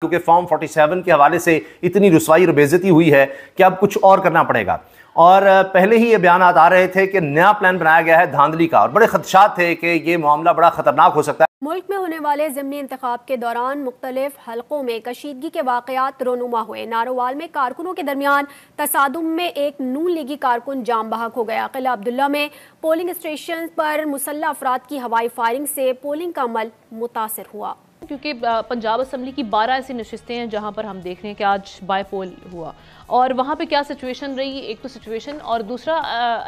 क्योंकि फॉर्म 47 के हवाले से इतनी रसवाई और बेजती हुई है कि अब कुछ और करना पड़ेगा और पहले ही ये बयान आ रहे थे कि नया प्लान बनाया गया है धांधली का और बड़े खदशात थे कि ये मामला बड़ा खतरनाक हो सकता है मुल्क में होने वाले ज़मनी इंतखब के दौरान मुख्तलिफ हल्कों में कशीदगी के वाकत रोनुमा हुए नारोवाल में कारकुनों के दरमियान तसादम में एक नून लीगी कारकुन जाम बहक हो गया किला अब्दुल्ला में पोलिंग स्टेशन पर मुसल्ह अफराद की हवाई फायरिंग से पोलिंग का अमल मुतासर हुआ क्योंकि पंजाब असम्बली की 12 ऐसी नशस्तें हैं जहां पर हम देख रहे हैं कि आज बायपोल हुआ और वहां पे क्या सिचुएशन रही एक तो सिचुएशन और दूसरा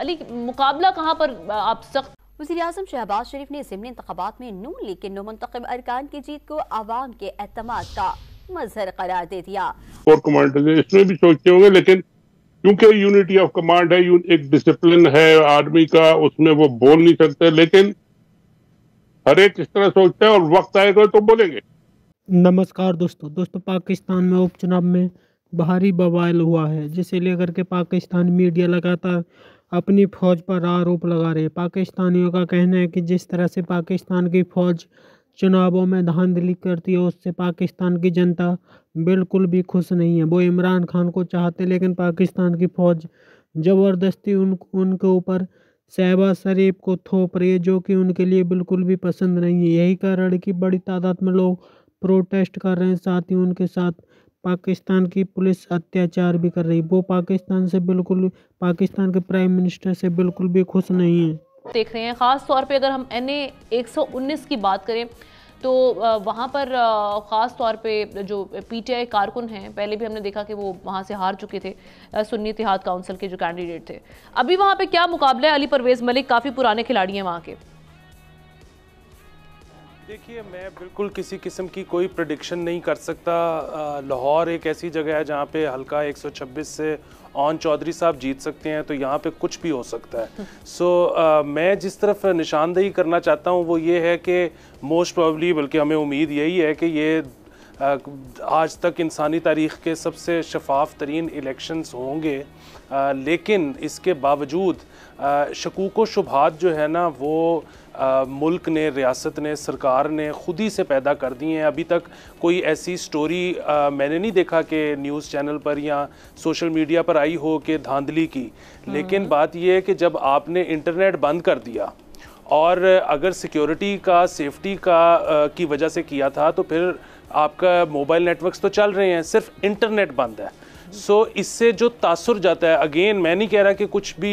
अली मुकाबला कहां पर आप सख्त वजी अजम शहबाज शरीफ ने ज़मनी इंतबात में नून लीग के नोमंतखब अरकान की जीत को आवाम के अहतम का मजहर करार दे दिया और कमांडर इसमें भी सोचते होंगे लेकिन क्योंकि यूनिटी ऑफ कमांड है एक डिसिप्लिन है आर्मी का उसमें वो बोल नहीं सकते लेकिन हर एक इस तरह सोचते हैं और वक्त आएगा तो बोलेंगे नमस्कार दोस्तों दोस्तों पाकिस्तान में उपचुनाव में भारी बवाल हुआ है जिसे लेकर के पाकिस्तान मीडिया लगातार अपनी फौज पर आरोप लगा रहे पाकिस्तानियों का कहना है कि जिस तरह से पाकिस्तान की फौज चुनावों में धांधली करती है उससे पाकिस्तान की जनता बिल्कुल भी खुश नहीं है वो इमरान खान को चाहते लेकिन पाकिस्तान की फौज ज़बरदस्ती उन उनके ऊपर सहबाज शरीफ को थोप रही है जो कि उनके लिए बिल्कुल भी पसंद नहीं है यही कारण कि बड़ी तादाद में लोग प्रोटेस्ट कर रहे हैं साथ ही उनके साथ पाकिस्तान की पुलिस अत्याचार भी कर रही है वो पाकिस्तान से बिल्कुल पाकिस्तान के प्राइम मिनिस्टर से बिल्कुल भी खुश नहीं है देख रहे हैं खास तौर पे अगर हम एन ए की बात करें तो वहाँ पर ख़ास तौर पे जो पीटीआई कारकुन हैं पहले भी हमने देखा कि वो वहाँ से हार चुके थे सुन्नी इतिहाद काउंसिल के जो कैंडिडेट थे अभी वहाँ पे क्या मुकाबला है अली परवेज़ मलिक काफ़ी पुराने खिलाड़ी हैं वहाँ के देखिए मैं बिल्कुल किसी किस्म की कोई प्रडिक्शन नहीं कर सकता लाहौर एक ऐसी जगह है जहाँ पे हल्का 126 से ऑन चौधरी साहब जीत सकते हैं तो यहाँ पे कुछ भी हो सकता है सो so, मैं जिस तरफ निशानदेही करना चाहता हूँ वो ये है कि मोस्ट प्रॉबली बल्कि हमें उम्मीद यही है कि ये आज तक इंसानी तारीख़ के सबसे शफाफ तरीन इलेक्शंस होंगे लेकिन इसके बावजूद शकूक व शुभात जो है ना वो मुल्क ने रियासत ने सरकार ने ख़ुद ही से पैदा कर दी हैं अभी तक कोई ऐसी स्टोरी मैंने नहीं देखा कि न्यूज़ चैनल पर या सोशल मीडिया पर आई हो कि धांधली की हम्म। लेकिन बात यह है कि जब आपने इंटरनेट बंद कर दिया और अगर सिक्योरिटी का सेफ्टी का आ, की वजह से किया था तो फिर आपका मोबाइल नेटवर्क्स तो चल रहे हैं सिर्फ इंटरनेट बंद है सो so, इससे जो तासर जाता है अगेन मैं नहीं कह रहा कि कुछ भी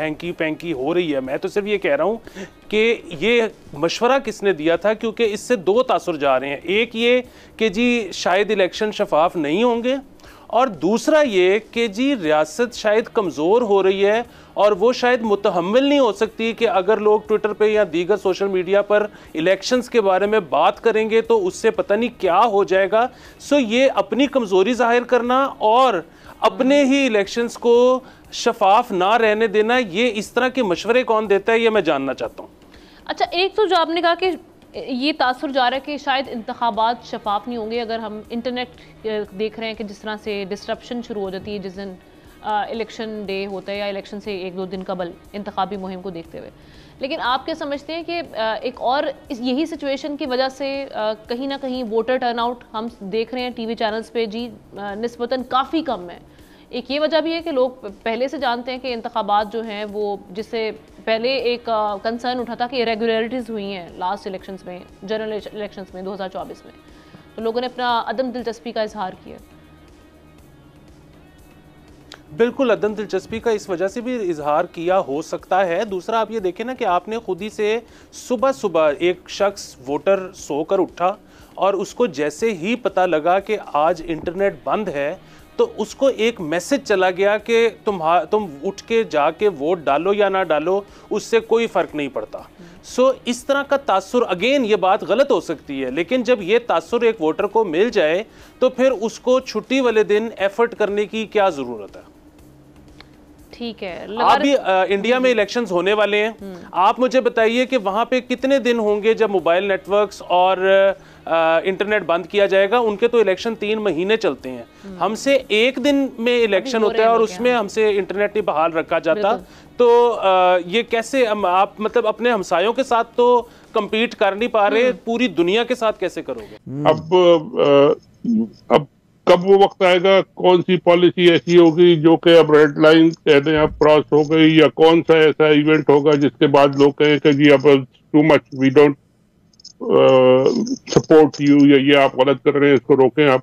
हैंकी पैंकी हो रही है मैं तो सिर्फ ये कह रहा हूँ कि ये मशवरा किसने दिया था क्योंकि इससे दो तासर जा रहे हैं एक ये कि जी शायद इलेक्शन शफाफ नहीं होंगे और दूसरा ये कि जी रियासत शायद कमज़ोर हो रही है और वो शायद मुतहमल नहीं हो सकती कि अगर लोग ट्विटर पे या दीगर सोशल मीडिया पर इलेक्शंस के बारे में बात करेंगे तो उससे पता नहीं क्या हो जाएगा सो ये अपनी कमज़ोरी जाहिर करना और अपने ही इलेक्शंस को शफाफ ना रहने देना ये इस तरह के मशवरे कौन देता है ये मैं जानना चाहता हूँ अच्छा एक तो जो आपने कहा कि ये तासर जा रहा है कि शायद इंतबात शफाफ नहीं होंगे अगर हम इंटरनेट देख रहे हैं कि जिस तरह से डिस्ट्रप्शन शुरू हो जाती है जिस दिन इलेक्शन डे होता है या इलेक्शन से एक दो दिन कबल इंतबी मुहिम को देखते हुए लेकिन आप क्या समझते हैं कि आ, एक और यही सिचुएशन की वजह से आ, कहीं ना कहीं वोटर टर्नआउट हम देख रहे हैं टीवी चैनल्स पे जी नस्बता काफ़ी कम है एक ये वजह भी है कि लोग पहले से जानते हैं कि इंतबात जो हैं वो जिससे पहले एक कंसर्न उठा था कि इरेगुलरिटीज़ हुई हैं लास्ट इलेक्शन में जनरल इलेक्शन में दो में तो लोगों ने अपना अदम दिलचस्पी का इजहार किया बिल्कुल अदम दिलचस्पी का इस वजह से भी इजहार किया हो सकता है दूसरा आप ये देखें ना कि आपने खुद ही से सुबह सुबह एक शख्स वोटर सोकर उठा और उसको जैसे ही पता लगा कि आज इंटरनेट बंद है तो उसको एक मैसेज चला गया कि तुम तुम उठ के जाके वोट डालो या ना डालो उससे कोई फ़र्क नहीं पड़ता सो so, इस तरह का तासुर अगेन ये बात गलत हो सकती है लेकिन जब ये तासुर एक वोटर को मिल जाए तो फिर उसको छुट्टी वाले दिन एफर्ट करने की क्या ज़रूरत है ठीक है अभी इंडिया में इलेक्शन हम्म। होने वाले हैं हम्म। आप मुझे बताइए कि वहाँ पे कितने दिन होंगे जब मोबाइल नेटवर्क और आ, इंटरनेट बंद किया जाएगा उनके तो इलेक्शन तीन महीने चलते हैं हम्म। हमसे एक दिन में इलेक्शन होता है और उसमें हमसे इंटरनेट नहीं बहाल रखा जाता तो आ, ये कैसे आप मतलब अपने हमसायों के साथ तो कम्पीट कर नहीं पा रहे पूरी दुनिया के साथ कैसे करोगे अब अब कब वो वक्त आएगा कौन सी पॉलिसी ऐसी होगी जो कि अब रेड लाइन कहते हैं अब क्रॉस हो गई या कौन सा ऐसा इवेंट होगा जिसके बाद लोग कहें कि जी अब too much we don't support you या ये आप गलत कर रहे हैं इसको रोकें आप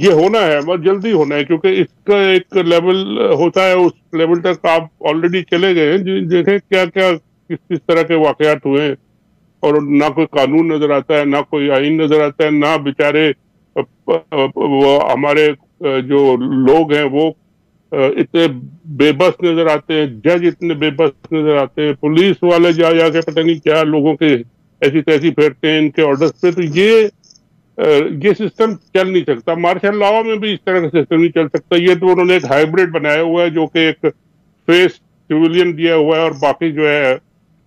ये होना है मगर जल्दी होना है क्योंकि इसका एक लेवल होता है उस लेवल तक आप ऑलरेडी चले गए हैं देखें क्या क्या किस किस तरह के वाकयात हुए हैं और ना कोई कानून नजर आता है ना कोई आइन नजर आता है ना बेचारे हमारे जो लोग हैं वो इतने बेबस नजर आते हैं जज इतने बेबस नजर आते हैं पुलिस वाले जा जाके पता नहीं क्या लोगों के ऐसी तैसी फेरते हैं इनके ऑर्डर्स पे तो ये ये सिस्टम चल नहीं सकता मार्शल लॉ में भी इस तरह का सिस्टम नहीं चल सकता ये तो उन्होंने एक हाइब्रिड बनाया हुआ है जो कि एक फेस सिविलियन दिया हुआ है और बाकी जो है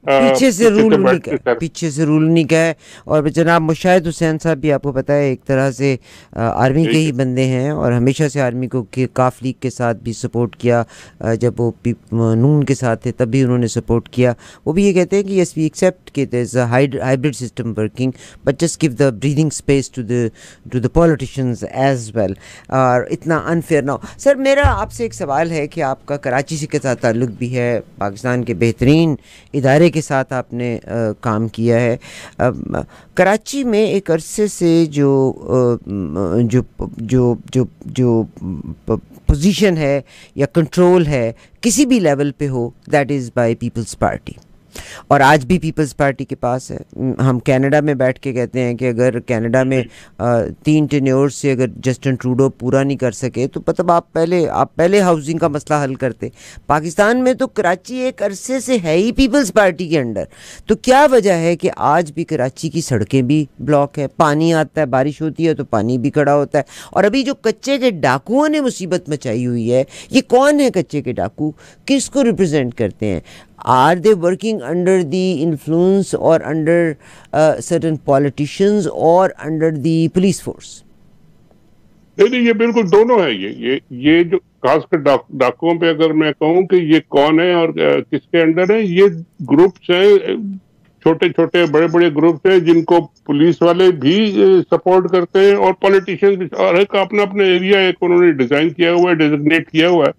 पीछे से रूल नहीं का पीछे से रूल नहीं गए और जनाब मुशाहिद हुसैन साहब भी आपको पता है एक तरह से आर्मी के ही बंदे हैं और हमेशा से आर्मी को काफ लीग के साथ भी सपोर्ट किया जब वो नून के साथ थे तब भी उन्होंने सपोर्ट किया वो भी ये कहते हैं कि यस वी एक्सेप्ट के hybrid system working but just give the breathing space to the to the politician as well और इतना अनफेयर ना हो सर मेरा आपसे एक सवाल है कि आपका कराची से के साथ ताल्लुक भी है पाकिस्तान के बेहतरीन इदारे के साथ आपने काम किया है कराची में एक अरसे से जो जो जो जो जो पोजीशन है या कंट्रोल है किसी भी लेवल पे हो that is by Peoples Party और आज भी पीपल्स पार्टी के पास है हम कनाडा में बैठ के कहते हैं कि अगर कनाडा में तीन टेन्योर से अगर जस्टिन ट्रूडो पूरा नहीं कर सके तो मतलब आप पहले आप पहले हाउसिंग का मसला हल करते पाकिस्तान में तो कराची एक अरसे से है ही पीपल्स पार्टी के अंडर तो क्या वजह है कि आज भी कराची की सड़कें भी ब्लॉक है पानी आता है बारिश होती है तो पानी भी खड़ा होता है और अभी जो कच्चे के डाकुओं ने मुसीबत मचाई हुई है ये कौन है कच्चे के डाकू किसको रिप्रेजेंट करते हैं Are they working under the influence or under uh, certain politicians or under the police force? नहीं नहीं ये बिल्कुल दोनों है ये ये ये जो खासकर डाकुओं पे अगर मैं कहूँ कि ये कौन है और किसके अंडर है ये ग्रुप्स हैं छोटे छोटे बड़े बड़े ग्रुप्स हैं जिनको पुलिस वाले भी सपोर्ट करते हैं और पॉलिटिशियंस भी और एक अपना अपना एरिया एक उन्होंने डिजाइन किया हुआ है डिजिग्नेट किया हुआ है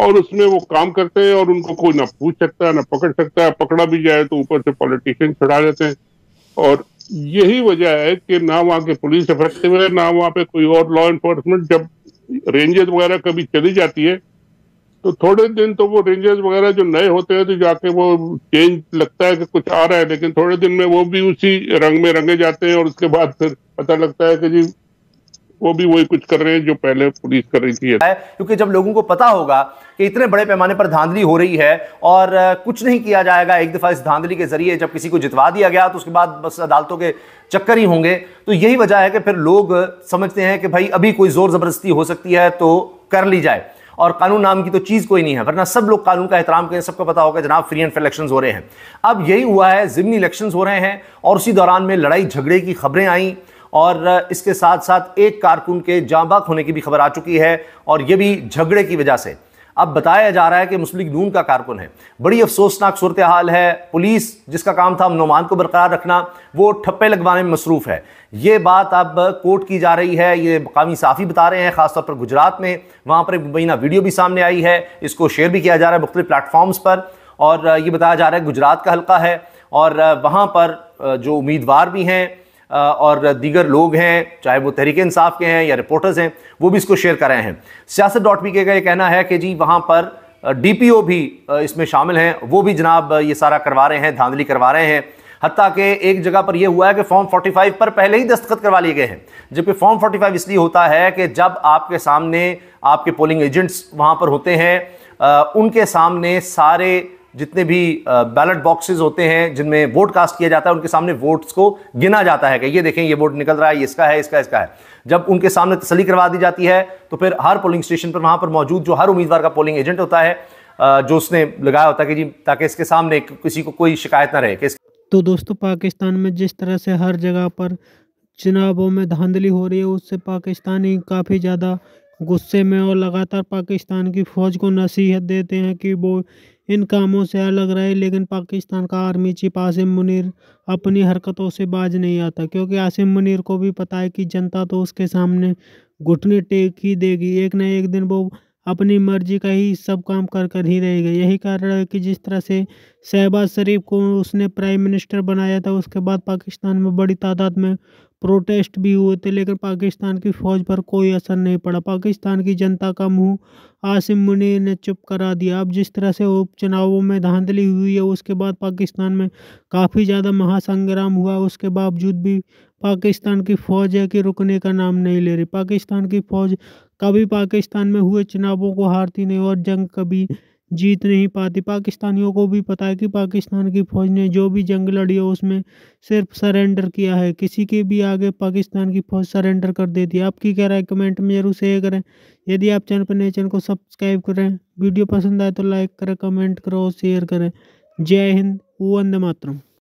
और उसमें वो काम करते हैं और उनको कोई ना पूछ सकता है ना पकड़ सकता है पकड़ा भी जाए तो ऊपर से पॉलिटिशियन चढ़ा देते हैं और यही वजह है कि ना वहाँ के पुलिस इफेक्टिव है ना वहाँ पे कोई और लॉ इन्फोर्समेंट जब रेंजर्स वगैरह कभी चली जाती है तो थोड़े दिन तो वो रेंजर्स वगैरह जो नए होते हैं तो जाके वो चेंज लगता है कि कुछ आ रहा है लेकिन थोड़े दिन में वो भी उसी रंग में रंगे जाते हैं और उसके बाद फिर पता लगता है कि जी वो भी वही कुछ कर रहे हैं जो पहले पुलिस कर रही थी क्योंकि जब लोगों को पता होगा कि इतने बड़े पैमाने पर धांधली हो रही है और कुछ नहीं किया जाएगा एक दफ़ा इस धांधली के जरिए जब किसी को जितवा दिया गया तो उसके बाद बस अदालतों के चक्कर ही होंगे तो यही वजह है कि फिर लोग समझते हैं कि भाई अभी कोई ज़ोर ज़बरदस्ती हो सकती है तो कर ली जाए और कानून नाम की तो चीज़ कोई नहीं है वरना सब लोग कानून का एहतराम करें सबको पता होगा जनाब फ्री एंड फेयर इलेक्शन हो रहे हैं अब यही हुआ है जिमनी इलेक्शन हो रहे हैं और उसी दौरान में लड़ाई झगड़े की खबरें आईं और इसके साथ साथ एक कारकुन के जाँबाक होने की भी खबर आ चुकी है और ये भी झगड़े की वजह से अब बताया जा रहा है कि मुस्लिम नून का कारकुन है बड़ी अफसोसनाक सूरत हाल है पुलिस जिसका काम था नुमान को बरकरार रखना वो ठप्पे लगवाने में मसरूफ़ है ये बात अब कोर्ट की जा रही है ये मकामी साफ़ी बता रहे हैं ख़ासतौर पर गुजरात में वहाँ पर एक मुबैना वीडियो भी सामने आई है इसको शेयर भी किया जा रहा है मुख्तु प्लेटफॉर्म्स पर और ये बताया जा रहा है गुजरात का हल्का है और वहाँ पर जो उम्मीदवार भी हैं और दीगर लोग हैं चाहे वो तहरीक इंसाफ के हैं या रिपोर्टर्स हैं वो भी इसको शेयर कर रहे हैं सियासत डॉट पी के का ये कहना है कि जी वहाँ पर ओ भी इसमें शामिल हैं वो भी जनाब ये सारा करवा रहे हैं धांधली करवा रहे हैं हती कि एक जगह पर यह हुआ है कि फॉर्म 45 पर पहले ही दस्तखत करवा लिए गए हैं जबकि फॉर्म 45 इसलिए होता है कि जब आपके सामने आपके पोलिंग एजेंट्स वहाँ पर होते हैं उनके सामने सारे जितने भी बैलेट बॉक्सेस होते हैं जिनमें वोट कास्ट किया जाता है उनके सामने वोट्स को गिना जाता है कि ये देखें ये वोट निकल रहा है इसका है इसका इसका है जब उनके सामने तसली करवा दी जाती है तो फिर हर पोलिंग स्टेशन पर वहाँ पर मौजूद जो हर उम्मीदवार का पोलिंग एजेंट होता है जो उसने लगाया होता है कि जी ताकि इसके सामने किसी को कोई शिकायत ना रहे कि तो दोस्तों पाकिस्तान में जिस तरह से हर जगह पर चुनावों में धांधली हो रही है उससे पाकिस्तानी काफ़ी ज़्यादा गुस्से में और लगातार पाकिस्तान की फ़ौज को नसीहत देते हैं कि वो इन कामों से अलग रहे लेकिन पाकिस्तान का आर्मी चीफ आसिम मुनीर अपनी हरकतों से बाज नहीं आता क्योंकि आसिम मुनीर को भी पता है कि जनता तो उसके सामने घुटने टेक ही देगी एक न एक दिन वो अपनी मर्जी का ही सब काम कर कर ही रहेगा यही कारण है कि जिस तरह से शहबाज शरीफ को उसने प्राइम मिनिस्टर बनाया था उसके बाद पाकिस्तान में बड़ी तादाद में प्रोटेस्ट भी हुए थे लेकिन पाकिस्तान की फ़ौज पर कोई असर नहीं पड़ा पाकिस्तान की जनता का मुंह आसिम मुनीर ने चुप करा दिया अब जिस तरह से उपचुनावों में धांधली हुई है उसके बाद पाकिस्तान में काफ़ी ज़्यादा महासंग्राम हुआ उसके बावजूद भी पाकिस्तान की फ़ौज है कि रुकने का नाम नहीं ले रही पाकिस्तान की फ़ौज कभी पाकिस्तान में हुए चुनावों को हारती नहीं और जंग कभी जीत नहीं पाती पाकिस्तानियों को भी पता है कि पाकिस्तान की फ़ौज ने जो भी जंग लड़ी है उसमें सिर्फ सरेंडर किया है किसी के भी आगे पाकिस्तान की फ़ौज सरेंडर कर देती है आपकी क्या राय कमेंट में जरूर शेयर करें यदि आप चैनल पर नए चैनल को सब्सक्राइब करें वीडियो पसंद आए तो लाइक करें कमेंट करो शेयर करें जय हिंद वंदे मातरम